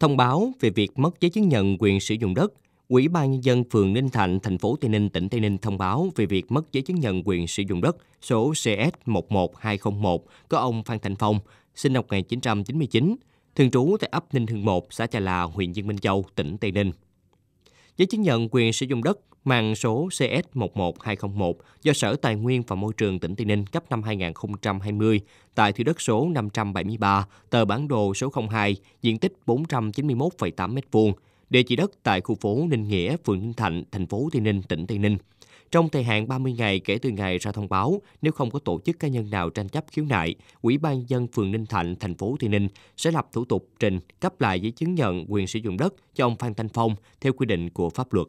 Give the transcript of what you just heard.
Thông báo về việc mất giấy chứng nhận quyền sử dụng đất, Ủy ban nhân dân phường Ninh Thạnh, thành phố Tây Ninh, tỉnh Tây Ninh thông báo về việc mất giấy chứng nhận quyền sử dụng đất số CS11201 có ông Phan Thành Phong, sinh năm 1999, thường trú tại ấp Ninh Hưng 1, xã Trà Là, huyện Dương Minh Châu, tỉnh Tây Ninh. Giấy chứng nhận quyền sử dụng đất mang số CS11201 do Sở Tài nguyên và Môi trường tỉnh Tây Ninh cấp năm 2020 tại thửa đất số 573, tờ bản đồ số 02, diện tích 491,8 m2, địa chỉ đất tại khu phố Ninh Nghĩa, phường Ninh Thạnh, thành phố Tây Ninh, tỉnh Tây Ninh. Trong thời hạn 30 ngày kể từ ngày ra thông báo, nếu không có tổ chức cá nhân nào tranh chấp khiếu nại, Ủy ban dân phường Ninh Thạnh, thành phố Tây Ninh sẽ lập thủ tục trình cấp lại giấy chứng nhận quyền sử dụng đất cho ông Phan Thanh Phong theo quy định của pháp luật.